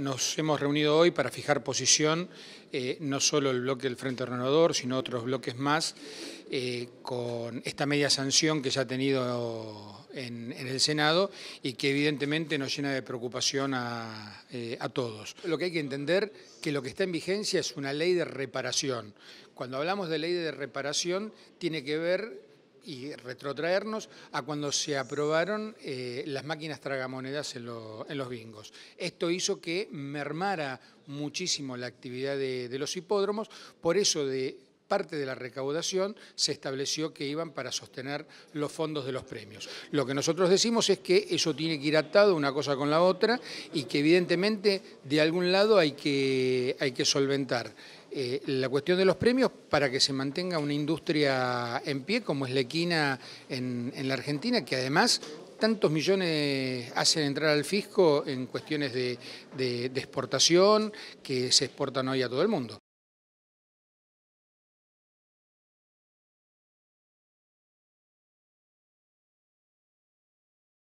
Nos hemos reunido hoy para fijar posición, eh, no solo el bloque del Frente Renovador, sino otros bloques más, eh, con esta media sanción que se ha tenido en, el Senado y que evidentemente nos llena de preocupación a, eh, a todos. Lo que hay que entender que lo que está en vigencia es una ley de reparación. Cuando hablamos de ley de reparación, tiene que ver y retrotraernos a cuando se aprobaron eh, las máquinas tragamonedas en, los bingos. Esto hizo que mermara muchísimo la actividad de los hipódromos, por eso de parte de la recaudación se estableció que iban para sostener los fondos de los premios. Lo que nosotros decimos es que eso tiene que ir atado una cosa con la otra y que evidentemente de algún lado hay que, hay que solventar. Eh, la cuestión de los premios para que se mantenga una industria en pie como es la equina en, la Argentina, que además tantos millones hacen entrar al fisco en cuestiones de exportación que se exportan hoy a todo el mundo.